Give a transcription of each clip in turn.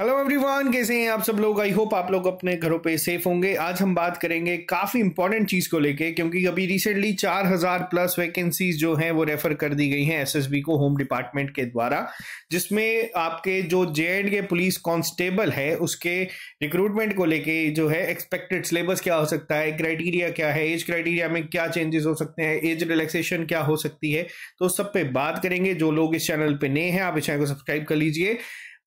hello everyone कैसे हैं आप सब लोग आई होप आप लोग अपने घरों पे सेफ होंगे आज हम बात करेंगे काफ़ी इंपॉर्टेंट चीज़ को लेके क्योंकि अभी रिसेंटली चार हजार प्लस वैकेंसीज जो हैं वो रेफर कर दी गई हैं एसएसबी को होम डिपार्टमेंट के द्वारा जिसमें आपके जो जे के पुलिस कांस्टेबल है उसके रिक्रूटमेंट को लेके जो है एक्सपेक्टेड सिलेबस क्या हो सकता है क्राइटेरिया क्या है एज क्राइटेरिया में क्या चेंजेस हो सकते हैं एज रिलैक्सेशन क्या हो सकती है तो सब पे बात करेंगे जो लोग इस चैनल पर नए हैं आप इस चैनल को सब्सक्राइब कर लीजिए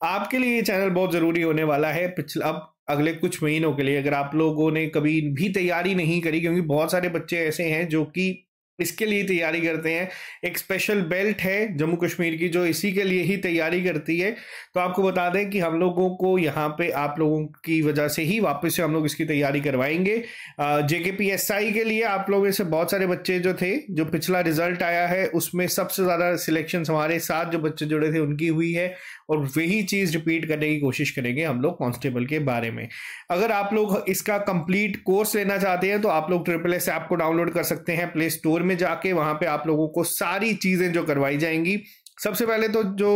आपके लिए ये चैनल बहुत ज़रूरी होने वाला है पिछले अब अगले कुछ महीनों के लिए अगर आप लोगों ने कभी भी तैयारी नहीं करी क्योंकि बहुत सारे बच्चे ऐसे हैं जो कि इसके लिए तैयारी करते हैं एक स्पेशल बेल्ट है जम्मू कश्मीर की जो इसी के लिए ही तैयारी करती है तो आपको बता दें कि हम लोगों को यहाँ पे आप लोगों की वजह से ही वापस से हम लोग इसकी तैयारी करवाएंगे जेके पी एस आई के लिए आप लोगों में से बहुत सारे बच्चे जो थे जो पिछला रिजल्ट आया है उसमें सबसे ज़्यादा सिलेक्शन हमारे साथ जो बच्चे जुड़े थे उनकी हुई है और वही चीज़ रिपीट करने की कोशिश करेंगे हम लोग कॉन्स्टेबल के बारे में अगर आप लोग इसका कंप्लीट कोर्स लेना चाहते हैं तो आप लोग ट्रिपल एस ऐप को डाउनलोड कर सकते हैं प्ले स्टोर में जाके वहां पे आप लोगों को सारी चीज़ें जो करवाई जाएंगी सबसे पहले तो जो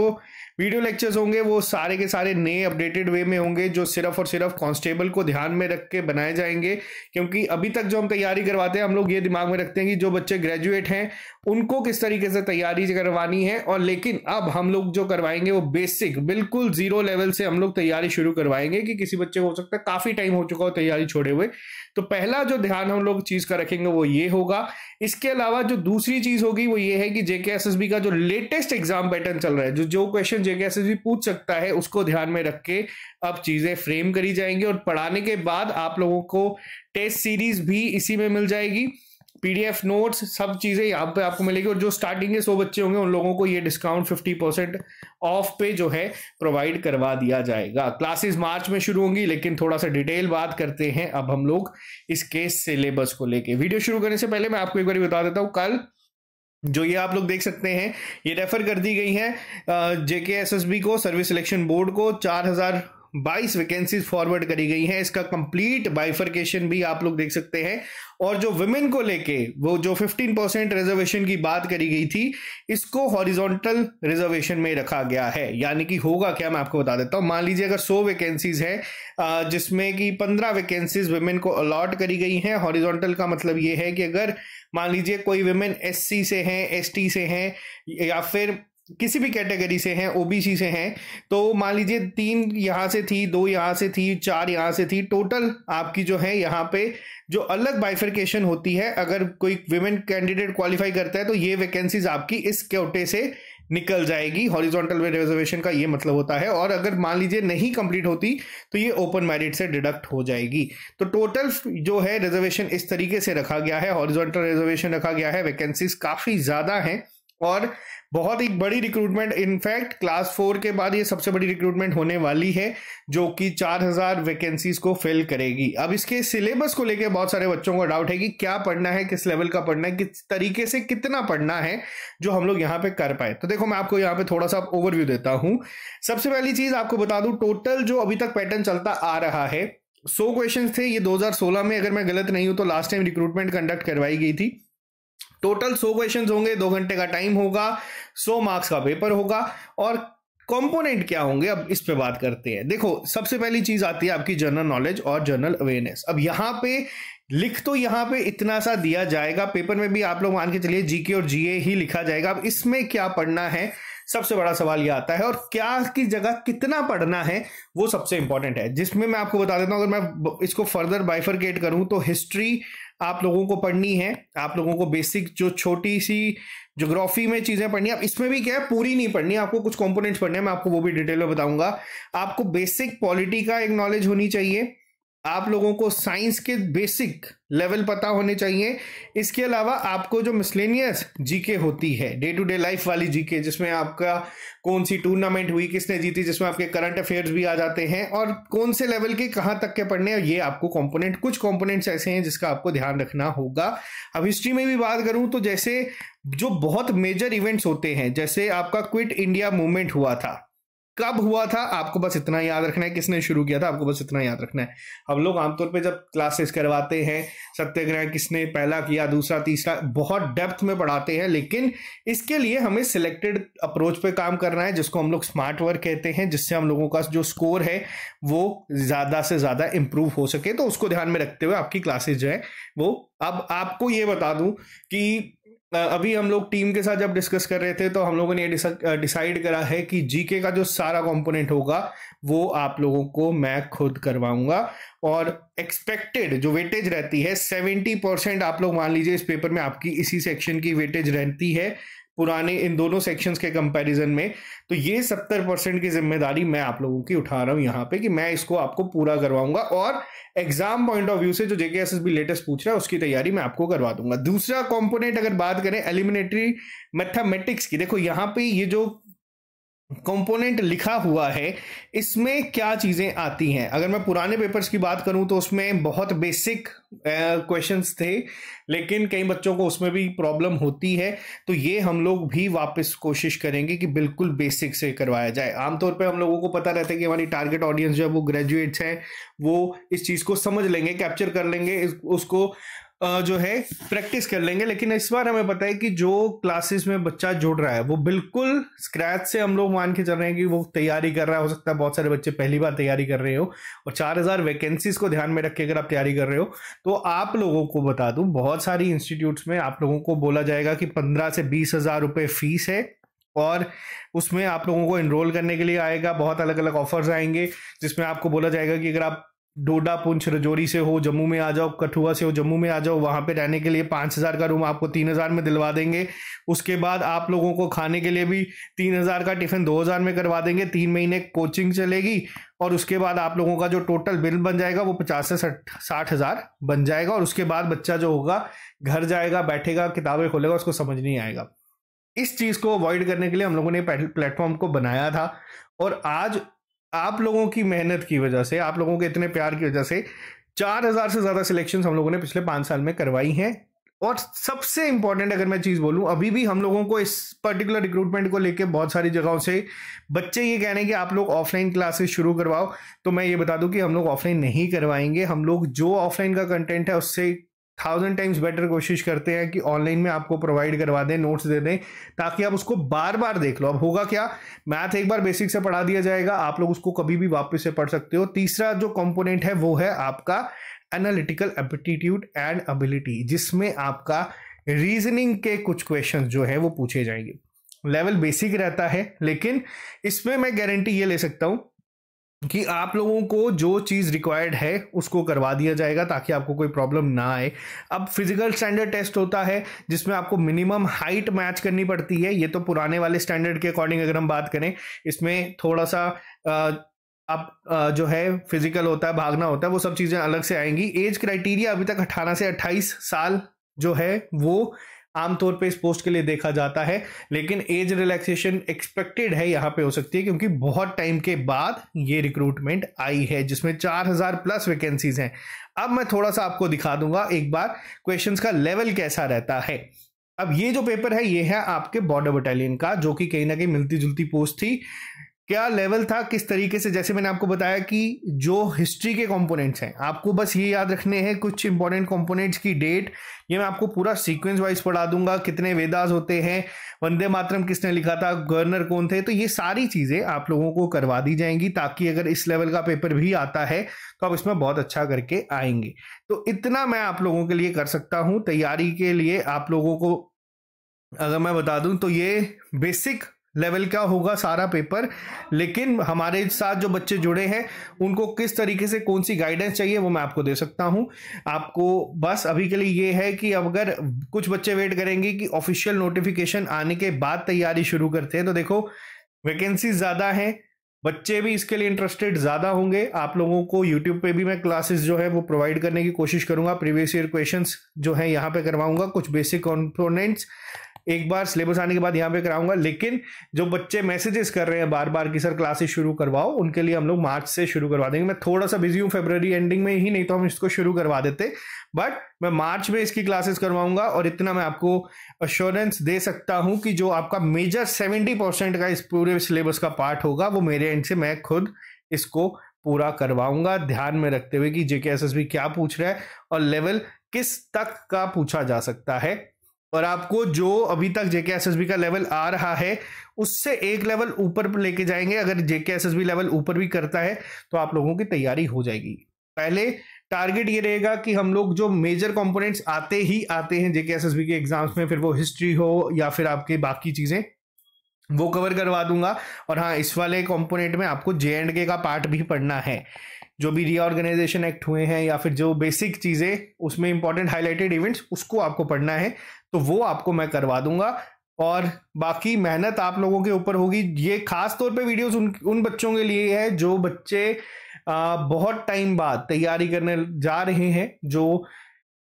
वीडियो लेक्चर्स होंगे वो सारे के सारे नए अपडेटेड वे में होंगे जो सिर्फ और सिर्फ कांस्टेबल को ध्यान में रख के बनाए जाएंगे क्योंकि अभी तक जो हम तैयारी करवाते हैं हम लोग ये दिमाग में रखते हैं कि जो बच्चे ग्रेजुएट हैं उनको किस तरीके से तैयारी करवानी है और लेकिन अब हम लोग जो करवाएंगे वो बेसिक बिल्कुल जीरो लेवल से हम लोग तैयारी शुरू करवाएंगे कि किसी बच्चे को हो सकता है काफ़ी टाइम हो चुका हो तैयारी छोड़े हुए तो पहला जो ध्यान हम लोग चीज़ का रखेंगे वो ये होगा इसके अलावा जो दूसरी चीज़ होगी वो ये है कि जेके का जो लेटेस्ट एग्जाम पैटर्न चल रहा है जो जो क्वेश्चन जेके जेकेएसएसबी पूछ सकता है उसको ध्यान में रख के अब चीजें फ्रेम करी जाएंगी और पढ़ाने के बाद आप लोगों को टेस्ट सीरीज भी इसी में मिल जाएगी पीडीएफ नोट्स सब चीज़ें यहाँ पे आपको मिलेगी और जो स्टार्टिंग के सो बच्चे होंगे उन लोगों को ये डिस्काउंट फिफ्टी परसेंट ऑफ पे जो है प्रोवाइड करवा दिया जाएगा क्लासेस मार्च में शुरू होंगी लेकिन थोड़ा सा डिटेल बात करते हैं अब हम लोग इसके सिलेबस को लेके वीडियो शुरू करने से पहले मैं आपको एक बार बता देता हूँ कल जो ये आप लोग देख सकते हैं ये रेफर कर दी गई है J K S service selection board को चार हजार बाईस वैकेंसीज फॉरवर्ड करी गई हैं इसका कंप्लीट बाइफर्केशन भी आप लोग देख सकते हैं और जो वुमेन को लेके वो जो 15 परसेंट रिजर्वेशन की बात करी गई थी इसको हॉरिजॉन्टल रिजर्वेशन में रखा गया है यानी कि होगा क्या मैं आपको बता देता हूँ मान लीजिए अगर 100 वैकेंसीज हैं जिसमें कि 15 वैकेंसीज वुमेन को अलॉट करी गई हैं हॉरिजॉन्टल का मतलब ये है कि अगर मान लीजिए कोई वुमेन एस से हैं एस से हैं या फिर किसी भी कैटेगरी से हैं ओबीसी से हैं तो मान लीजिए तीन यहाँ से थी दो यहाँ से थी चार यहाँ से थी टोटल आपकी जो है यहाँ पे जो अलग बाइफरकेशन होती है अगर कोई विमेन कैंडिडेट क्वालिफाई करता है तो ये वैकेंसीज आपकी इस क्योटे से निकल जाएगी हॉरिजॉन्टल रिजर्वेशन का ये मतलब होता है और अगर मान लीजिए नहीं कंप्लीट होती तो ये ओपन मैरिट से डिडक्ट हो जाएगी तो टोटल जो है रिजर्वेशन इस तरीके से रखा गया है हॉरिजॉन्टल रिजर्वेशन रखा गया है वैकेंसीज काफ़ी ज़्यादा हैं और बहुत ही बड़ी रिक्रूटमेंट इनफैक्ट क्लास फोर के बाद ये सबसे बड़ी रिक्रूटमेंट होने वाली है जो कि चार हजार वैकेंसीज को फिल करेगी अब इसके सिलेबस को लेकर बहुत सारे बच्चों को डाउट है कि क्या पढ़ना है किस लेवल का पढ़ना है किस तरीके से कितना पढ़ना है जो हम लोग यहाँ पे कर पाए तो देखो मैं आपको यहाँ पे थोड़ा सा ओवरव्यू देता हूँ सबसे पहली चीज आपको बता दू टोटल जो अभी तक पैटर्न चलता आ रहा है सो क्वेश्चन थे ये 2016 में अगर मैं गलत नहीं हूं तो लास्ट टाइम रिक्रूटमेंट कंडक्ट करवाई गई थी टोटल सौ क्वेश्चन होंगे दो घंटे का टाइम होगा सौ मार्क्स का पेपर होगा और कंपोनेंट क्या होंगे अब इस पे बात करते हैं देखो सबसे पहली चीज आती है आपकी जनरल नॉलेज और जनरल अवेयरनेस अब यहाँ पे लिख तो यहाँ पे इतना सा दिया जाएगा पेपर में भी आप लोग मान के चलिए जीके और जीए ही लिखा जाएगा अब इसमें क्या पढ़ना है सबसे बड़ा सवाल यह आता है और क्या की जगह कितना पढ़ना है वो सबसे इंपॉर्टेंट है जिसमें मैं आपको बता देता हूं अगर मैं इसको फर्दर बाइफरकेट करूँ तो हिस्ट्री आप लोगों को पढ़नी है आप लोगों को बेसिक जो छोटी सी जोग्राफी में चीज़ें पढ़नी है इसमें भी क्या है पूरी नहीं पढ़नी आपको कुछ कंपोनेंट्स पढ़ने हैं मैं आपको वो भी डिटेल में बताऊंगा आपको बेसिक पॉलिटी का एक नॉलेज होनी चाहिए आप लोगों को साइंस के बेसिक लेवल पता होने चाहिए इसके अलावा आपको जो मिसलेनियस जीके होती है डे टू डे लाइफ वाली जीके जिसमें आपका कौन सी टूर्नामेंट हुई किसने जीती जिसमें आपके करंट अफेयर्स भी आ जाते हैं और कौन से लेवल के कहाँ तक के पढ़ने हैं ये आपको कंपोनेंट कुछ कंपोनेंट्स ऐसे हैं जिसका आपको ध्यान रखना होगा अब हिस्ट्री में भी बात करूँ तो जैसे जो बहुत मेजर इवेंट्स होते हैं जैसे आपका क्विट इंडिया मूवमेंट हुआ था कब हुआ था आपको बस इतना याद रखना है किसने शुरू किया था आपको बस इतना याद रखना है हम लोग आमतौर पे जब क्लासेस करवाते हैं सत्याग्रह किसने पहला किया दूसरा तीसरा बहुत डेप्थ में पढ़ाते हैं लेकिन इसके लिए हमें सिलेक्टेड अप्रोच पे काम करना है जिसको हम लोग स्मार्ट वर्क कहते हैं जिससे हम लोगों का जो स्कोर है वो ज़्यादा से ज़्यादा इम्प्रूव हो सके तो उसको ध्यान में रखते हुए आपकी क्लासेज जो है वो अब आपको ये बता दूँ कि अभी हम लोग टीम के साथ जब डिस्कस कर रहे थे तो हम लोगों ने ये डिसाइड करा है कि जीके का जो सारा कंपोनेंट होगा वो आप लोगों को मैं खुद करवाऊंगा और एक्सपेक्टेड जो वेटेज रहती है सेवेंटी परसेंट आप लोग मान लीजिए इस पेपर में आपकी इसी सेक्शन की वेटेज रहती है पुराने इन दोनों सेक्शन के कंपेरिजन में तो ये सत्तर परसेंट की जिम्मेदारी मैं आप लोगों की उठा रहा हूं यहाँ पे कि मैं इसको आपको पूरा करवाऊंगा और एग्जाम पॉइंट ऑफ व्यू से जो जेके एस लेटेस्ट पूछ रहा है उसकी तैयारी मैं आपको करवा दूंगा दूसरा कॉम्पोनेंट अगर बात करें एलिमिनेटरी मैथमेटिक्स की देखो यहाँ पे ये जो कंपोनेंट लिखा हुआ है इसमें क्या चीज़ें आती हैं अगर मैं पुराने पेपर्स की बात करूं तो उसमें बहुत बेसिक क्वेश्चंस थे लेकिन कई बच्चों को उसमें भी प्रॉब्लम होती है तो ये हम लोग भी वापस कोशिश करेंगे कि बिल्कुल बेसिक से करवाया जाए आमतौर पे हम लोगों को पता रहता है कि हमारी टारगेट ऑडियंस जो है वो ग्रेजुएट्स हैं वो इस चीज़ को समझ लेंगे कैप्चर कर लेंगे उसको जो है प्रैक्टिस कर लेंगे लेकिन इस बार हमें पता है कि जो क्लासेस में बच्चा जुड़ रहा है वो बिल्कुल स्क्रैच से हम लोग मान के चल रहे हैं कि वो तैयारी कर रहा है हो सकता है बहुत सारे बच्चे पहली बार तैयारी कर रहे हो और चार हजार वैकेंसीज को ध्यान में रख के अगर आप तैयारी कर रहे हो तो आप लोगों को बता दूं बहुत सारी इंस्टीट्यूट्स में आप लोगों को बोला जाएगा कि पंद्रह से बीस हजार रुपये फीस है और उसमें आप लोगों को इनरोल करने के लिए आएगा बहुत अलग अलग ऑफर्स आएंगे जिसमें आपको बोला जाएगा कि अगर आप डोडा पुंछ रजौरी से हो जम्मू में आ जाओ कठुआ से हो जम्मू में आ जाओ वहाँ पे रहने के लिए पाँच हज़ार का रूम आपको तीन हज़ार में दिलवा देंगे उसके बाद आप लोगों को खाने के लिए भी तीन हज़ार का टिफ़िन दो हज़ार में करवा देंगे तीन महीने कोचिंग चलेगी और उसके बाद आप लोगों का जो टोटल बिल बन जाएगा वो पचास से साठ हज़ार बन जाएगा और उसके बाद बच्चा जो होगा घर जाएगा बैठेगा किताबें खोलेगा उसको समझ नहीं आएगा इस चीज़ को अवॉइड करने के लिए हम लोगों ने प्लेटफॉर्म को बनाया था और आज आप लोगों की मेहनत की वजह से आप लोगों के इतने प्यार की वजह से चार हजार से ज्यादा सिलेक्शन हम लोगों ने पिछले पांच साल में करवाई हैं और सबसे इंपॉर्टेंट अगर मैं चीज बोलूं अभी भी हम लोगों को इस पर्टिकुलर रिक्रूटमेंट को लेके बहुत सारी जगहों से बच्चे ये कह रहे हैं कि आप लोग ऑफलाइन क्लासेस शुरू करवाओ तो मैं ये बता दूं कि हम लोग ऑफलाइन नहीं करवाएंगे हम लोग जो ऑफलाइन का कंटेंट है उससे थाउजेंड टाइम्स बेटर कोशिश करते हैं कि ऑनलाइन में आपको प्रोवाइड करवा दें नोट्स दे दें ताकि आप उसको बार बार देख लो अब होगा क्या मैथ एक बार बेसिक से पढ़ा दिया जाएगा आप लोग उसको कभी भी वापस से पढ़ सकते हो तीसरा जो कंपोनेंट है वो है आपका एनालिटिकल एप्टीट्यूड एंड एबिलिटी जिसमें आपका रीजनिंग के कुछ क्वेश्चन जो है वो पूछे जाएंगे लेवल बेसिक रहता है लेकिन इसमें मैं गारंटी ये ले सकता हूँ कि आप लोगों को जो चीज़ रिक्वायर्ड है उसको करवा दिया जाएगा ताकि आपको कोई प्रॉब्लम ना आए अब फिजिकल स्टैंडर्ड टेस्ट होता है जिसमें आपको मिनिमम हाइट मैच करनी पड़ती है ये तो पुराने वाले स्टैंडर्ड के अकॉर्डिंग अगर हम बात करें इसमें थोड़ा सा आ, आप जो है फिजिकल होता है भागना होता है वो सब चीज़ें अलग से आएंगी एज क्राइटेरिया अभी तक अठारह से अट्ठाईस साल जो है वो आमतौर पे इस पोस्ट के लिए देखा जाता है लेकिन एज रिलैक्सेशन एक्सपेक्टेड है यहाँ पे हो सकती है क्योंकि बहुत टाइम के बाद ये रिक्रूटमेंट आई है जिसमें 4000 प्लस वैकेंसीज हैं अब मैं थोड़ा सा आपको दिखा दूंगा एक बार क्वेश्चंस का लेवल कैसा रहता है अब ये जो पेपर है ये है आपके बॉर्डर बटालियन का जो कि कहीं ना कहीं मिलती जुलती पोस्ट थी क्या लेवल था किस तरीके से जैसे मैंने आपको बताया कि जो हिस्ट्री के कंपोनेंट्स हैं आपको बस ये याद रखने हैं कुछ इंपॉर्टेंट कंपोनेंट्स की डेट ये मैं आपको पूरा सीक्वेंस वाइज पढ़ा दूंगा कितने वेदास होते हैं वंदे मातरम किसने लिखा था गवर्नर कौन थे तो ये सारी चीज़ें आप लोगों को करवा दी जाएंगी ताकि अगर इस लेवल का पेपर भी आता है तो आप इसमें बहुत अच्छा करके आएंगे तो इतना मैं आप लोगों के लिए कर सकता हूँ तैयारी के लिए आप लोगों को अगर मैं बता दूं तो ये बेसिक लेवल का होगा सारा पेपर लेकिन हमारे साथ जो बच्चे जुड़े हैं उनको किस तरीके से कौन सी गाइडेंस चाहिए वो मैं आपको दे सकता हूँ आपको बस अभी के लिए ये है कि अगर कुछ बच्चे वेट करेंगे कि ऑफिशियल नोटिफिकेशन आने के बाद तैयारी शुरू करते हैं तो देखो वैकेंसी ज़्यादा हैं बच्चे भी इसके लिए इंटरेस्टेड ज़्यादा होंगे आप लोगों को यूट्यूब पे भी मैं क्लासेस जो है वो प्रोवाइड करने की कोशिश करूंगा प्रीवियस ईयर क्वेश्चंस जो है यहाँ पे करवाऊंगा कुछ बेसिक कॉम्पोनेंट्स एक बार सिलेबस आने के बाद यहाँ पे कराऊंगा लेकिन जो बच्चे मैसेजेस कर रहे हैं बार बार कि सर क्लासेस शुरू करवाओ उनके लिए हम लोग मार्च से शुरू करवा देंगे मैं थोड़ा सा बिजी हूँ फेब्रवरी एंडिंग में ही नहीं तो हम इसको शुरू करवा देते बट मैं मार्च में इसकी क्लासेस करवाऊंगा और इतना मैं आपको अश्योरेंस दे सकता हूं कि जो आपका मेजर सेवेंटी परसेंट का इस पूरे सिलेबस का पार्ट होगा वो मेरे एंड से मैं खुद इसको पूरा करवाऊंगा ध्यान में रखते हुए कि जेके एस क्या पूछ रहा है और लेवल किस तक का पूछा जा सकता है और आपको जो अभी तक J K S S B level आ रहा है उससे एक लेवल ऊपर लेके जाएंगे अगर J K S S B level भी करता है तो आप लोगों की तैयारी हो जाएगी पहले टारगेट ये रहेगा कि हम लोग जो मेजर कंपोनेंट्स आते ही आते हैं J K S S B exams में फिर वो हिस्ट्री हो या फिर आपके बाकी चीज़ें वो कवर करवा दूंगा और हाँ इस वाले कंपोनेंट में आपको जे एंड के का पार्ट भी पढ़ना है जो भी रीऑर्गेनाइजेशन एक्ट हुए हैं या फिर जो बेसिक चीज़ें उसमें इंपॉर्टेंट हाईलाइटेड इवेंट्स उसको आपको पढ़ना है तो वो आपको मैं करवा दूंगा और बाकी मेहनत आप लोगों के ऊपर होगी ये खास तौर पे वीडियोस उन उन बच्चों के लिए है जो बच्चे आ, बहुत टाइम बाद तैयारी करने जा रहे हैं जो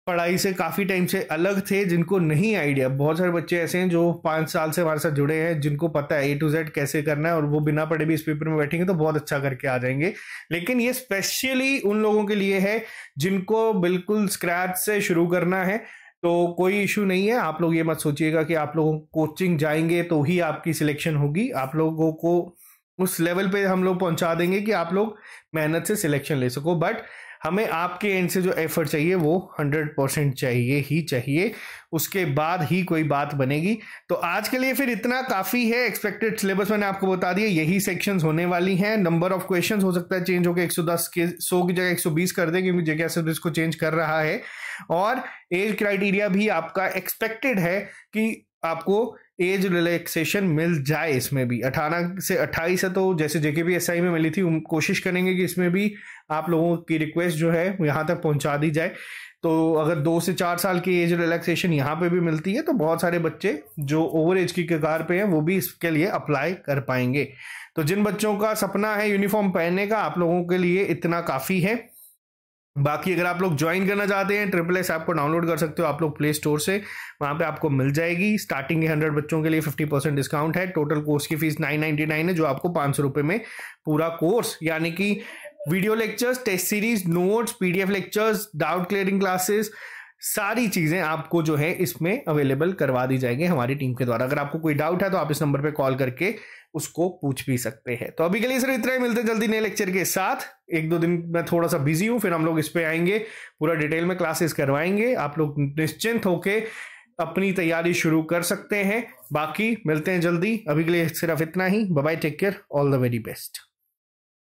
पढ़ाई से काफ़ी टाइम से अलग थे जिनको नहीं आइडिया बहुत सारे बच्चे ऐसे हैं जो पाँच साल से हमारे साथ जुड़े हैं जिनको पता है ए टू जेड कैसे करना है और वो बिना पढ़े भी इस पेपर में बैठेंगे तो बहुत अच्छा करके आ जाएंगे लेकिन ये स्पेशली उन लोगों के लिए है जिनको बिल्कुल स्क्रैच से शुरू करना है तो कोई इशू नहीं है आप लोग ये मत सोचिएगा कि आप लोग कोचिंग जाएंगे तो ही आपकी सिलेक्शन होगी आप लोगों को उस लेवल पे हम लोग पहुंचा देंगे कि आप लोग मेहनत से सिलेक्शन ले सको बट हमें आपके एंड से जो एफर्ट चाहिए वो हंड्रेड परसेंट चाहिए ही चाहिए उसके बाद ही कोई बात बनेगी तो आज के लिए फिर इतना काफ़ी है एक्सपेक्टेड सिलेबस मैंने आपको बता दिया यही सेक्शंस होने वाली हैं नंबर ऑफ क्वेश्चंस हो सकता है चेंज होकर 110 के 100 की जगह 120 कर दे क्योंकि जगह सर्विस को चेंज कर रहा है और एज क्राइटेरिया भी आपका एक्सपेक्टेड है कि आपको एज रिलैक्सेशन मिल जाए इसमें भी अठारह से अट्ठाईस है तो जैसे जेके बी एस आई में मिली थी कोशिश करेंगे कि इसमें भी आप लोगों की रिक्वेस्ट जो है यहाँ तक पहुँचा दी जाए तो अगर दो से चार साल की एज रिलैक्सेशन यहाँ पे भी मिलती है तो बहुत सारे बच्चे जो ओवर एज की कगार पे हैं वो भी इसके लिए अप्लाई कर पाएंगे तो जिन बच्चों का सपना है यूनिफॉर्म पहनने का आप लोगों के लिए इतना काफ़ी है बाकी अगर आप लोग ज्वाइन करना चाहते हैं ट्रिपल एस ऐप को डाउनलोड कर सकते हो आप लोग प्ले स्टोर से वहाँ पे आपको मिल जाएगी स्टार्टिंग के हंड्रेड बच्चों के लिए फिफ्टी परसेंट डिस्काउंट है टोटल कोर्स की फीस नाइन नाइन्टी नाइन है जो आपको पाँच सौ रुपये में पूरा कोर्स यानी कि video lectures test series notes PDF lectures doubt clearing classes सारी चीज़ें आपको जो है इसमें अवेलेबल करवा दी जाएंगी हमारी टीम के द्वारा अगर आपको कोई डाउट है तो आप इस नंबर पर कॉल करके उसको पूछ भी सकते हैं तो अभी के लिए सर इतना ही मिलते हैं जल्दी नए लेक्चर के साथ एक दो दिन मैं थोड़ा सा बिजी हूं फिर हम लोग इस पर आएंगे पूरा डिटेल में क्लासेस करवाएंगे आप लोग निश्चिंत होके अपनी तैयारी शुरू कर सकते हैं बाकी मिलते हैं जल्दी अभी के लिए सिर्फ इतना ही bye take care all the very best